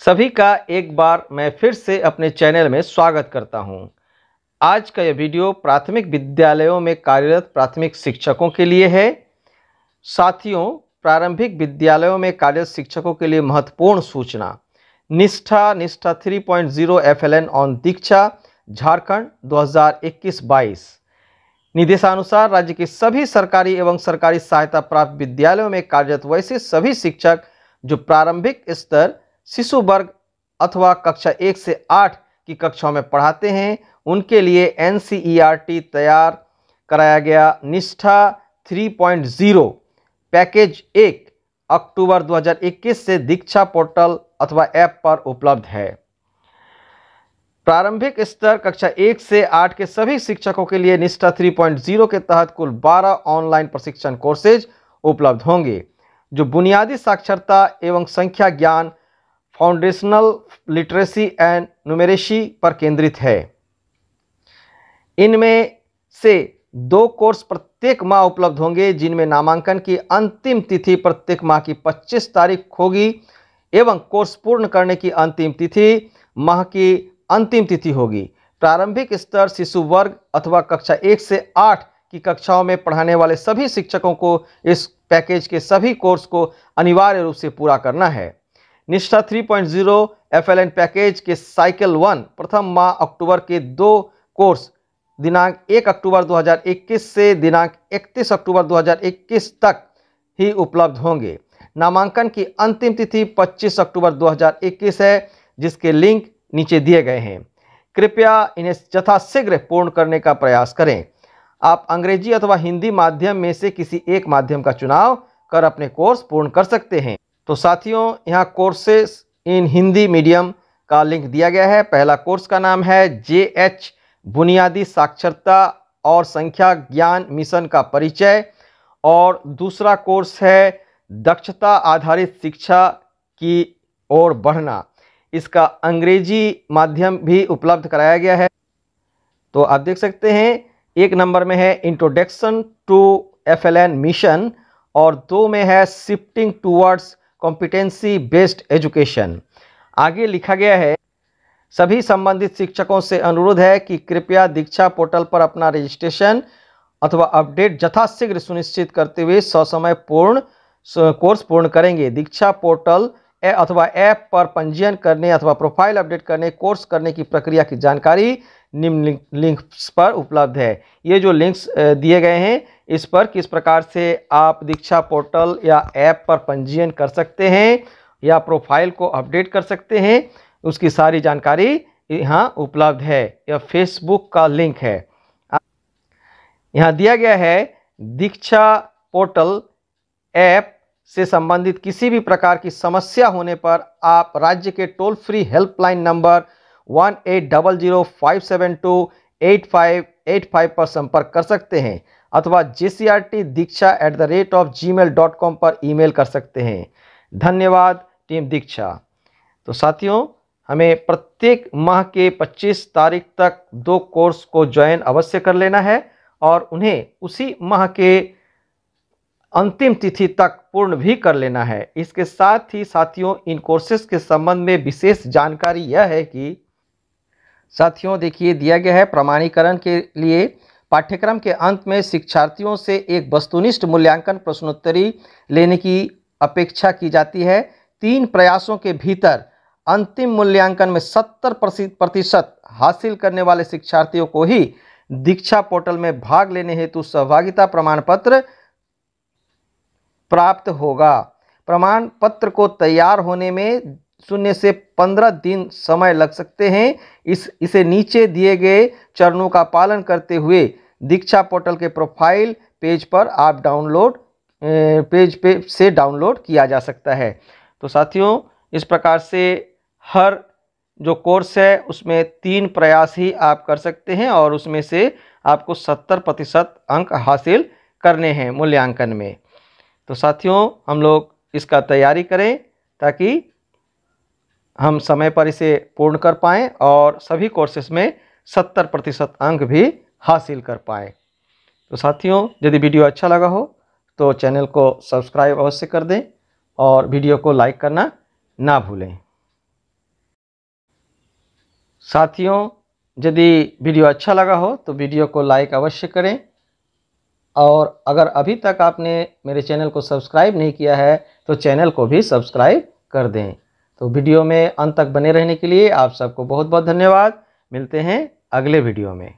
सभी का एक बार मैं फिर से अपने चैनल में स्वागत करता हूं। आज का यह वीडियो प्राथमिक विद्यालयों में कार्यरत प्राथमिक शिक्षकों के लिए है साथियों प्रारंभिक विद्यालयों में कार्यरत शिक्षकों के लिए महत्वपूर्ण सूचना Nishtha Nishtha 3.0 point zero F L N on Diksha Jharkhand 2021-22 निदेशानुसार राज्य के सभी सरकारी एवं सरकारी सहायता प्राप्त विद्यालयों में कार्यरत वैसे सभी शिक्षक जो प्रारंभिक स्तर शिशु वर्ग अथवा कक्षा एक से आठ की कक्षाओं में पढ़ाते हैं उनके लिए एन e तैयार कराया गया निष्ठा 3.0 पैकेज एक अक्टूबर 2021 से दीक्षा पोर्टल अथवा ऐप पर उपलब्ध है प्रारंभिक स्तर कक्षा एक से आठ के सभी शिक्षकों के लिए निष्ठा 3.0 के तहत कुल 12 ऑनलाइन प्रशिक्षण कोर्सेज उपलब्ध होंगे जो बुनियादी साक्षरता एवं संख्या ज्ञान फाउंडेशनल लिटरेसी एंड नुमेरेसी पर केंद्रित है इनमें से दो कोर्स प्रत्येक प्रत्येक माह उपलब्ध होंगे जिनमें नामांकन की अंतिम तिथि प्रत्येक माह की 25 तारीख होगी एवं कोर्स पूर्ण करने की अंतिम तिथि माह की अंतिम तिथि होगी प्रारंभिक स्तर शिशु वर्ग अथवा कक्षा एक से आठ की कक्षाओं में पढ़ाने वाले सभी शिक्षकों को इस पैकेज के सभी कोर्स को अनिवार्य रूप से पूरा करना है निष्ठा 3.0 पॉइंट पैकेज के साइकिल वन प्रथम माह अक्टूबर के दो कोर्स दिनांक 1 अक्टूबर 2021 से दिनांक 31 अक्टूबर 2021 तक ही उपलब्ध होंगे नामांकन की अंतिम तिथि 25 अक्टूबर 2021 है जिसके लिंक नीचे दिए गए हैं कृपया इन्हें यथाशीघ्र पूर्ण करने का प्रयास करें आप अंग्रेजी अथवा हिंदी माध्यम में से किसी एक माध्यम का चुनाव कर अपने कोर्स पूर्ण कर सकते हैं तो साथियों यहाँ कोर्सेस इन हिंदी मीडियम का लिंक दिया गया है पहला कोर्स का नाम है जे एच बुनियादी साक्षरता और संख्या ज्ञान मिशन का परिचय और दूसरा कोर्स है दक्षता आधारित शिक्षा की ओर बढ़ना इसका अंग्रेजी माध्यम भी उपलब्ध कराया गया है तो आप देख सकते हैं एक नंबर में है introduction to F L N mission और दो में है shifting towards competency based education आगे लिखा गया है सभी संबंधित शिक्षकों से अनुरोध है कि कृपया दीक्षा पोर्टल पर अपना रजिस्ट्रेशन अथवा अपडेट यथाशीघ्र सुनिश्चित करते हुए ससमय पूर्ण कोर्स पूर्ण करेंगे दीक्षा पोर्टल ए अथवा ऐप पर पंजीयन करने अथवा प्रोफाइल अपडेट करने कोर्स करने की प्रक्रिया की जानकारी निम्न लिंक, लिंक्स पर उपलब्ध है ये जो लिंक्स दिए गए हैं इस पर किस प्रकार से आप दीक्षा पोर्टल या ऐप पर पंजीयन कर सकते हैं या प्रोफाइल को अपडेट कर सकते हैं उसकी सारी जानकारी यहाँ उपलब्ध है यह फेसबुक का लिंक है यहाँ दिया गया है दीक्षा पोर्टल ऐप से संबंधित किसी भी प्रकार की समस्या होने पर आप राज्य के toll free helpline number one eight double zero five seven two eight five eight five पर संपर्क कर सकते हैं अथवा J C R T Diksha at the rate of Gmail dot com पर ईमेल कर सकते हैं धन्यवाद टीम दीक्षा तो साथियों हमें प्रत्येक माह के 25 तारीख तक दो कोर्स को ज्वाइन अवश्य कर लेना है और उन्हें उसी माह के अंतिम तिथि तक पूर्ण भी कर लेना है इसके साथ ही साथियों इन कोर्सेज के संबंध में विशेष जानकारी यह है कि साथियों देखिए दिया गया है प्रमाणीकरण के लिए पाठ्यक्रम के अंत में शिक्षार्थियों से एक वस्तुनिष्ठ मूल्यांकन प्रश्नोत्तरी लेने की अपेक्षा की जाती है तीन प्रयासों के भीतर अंतिम मूल्यांकन में 70 प्रतिशत हासिल करने वाले शिक्षार्थियों को ही दीक्षा पोर्टल में भाग लेने हेतु सहभागिता प्रमाण पत्र प्राप्त होगा प्रमाण पत्र को तैयार होने में शून्य से पंद्रह दिन समय लग सकते हैं इस इसे नीचे दिए गए चरणों का पालन करते हुए दीक्षा पोर्टल के प्रोफाइल पेज पर आप डाउनलोड पेज पे से डाउनलोड किया जा सकता है तो साथियों इस प्रकार से हर जो कोर्स है उसमें तीन प्रयास ही आप कर सकते हैं और उसमें से आपको सत्तर प्रतिशत अंक हासिल करने हैं मूल्यांकन में तो साथियों हम लोग इसका तैयारी करें ताकि हम समय पर इसे पूर्ण कर पाएँ और सभी कोर्सेस में सत्तर प्रतिशत अंक भी हासिल कर पाएँ तो साथियों यदि वीडियो अच्छा लगा हो तो चैनल को सब्सक्राइब अवश्य कर दें और वीडियो को लाइक करना ना भूलें साथियों यदि वीडियो अच्छा लगा हो तो वीडियो को लाइक अवश्य करें और अगर अभी तक आपने मेरे चैनल को सब्सक्राइब नहीं किया है तो चैनल को भी सब्सक्राइब कर दें तो वीडियो में अंत तक बने रहने के लिए आप सबको बहुत बहुत धन्यवाद मिलते हैं अगले वीडियो में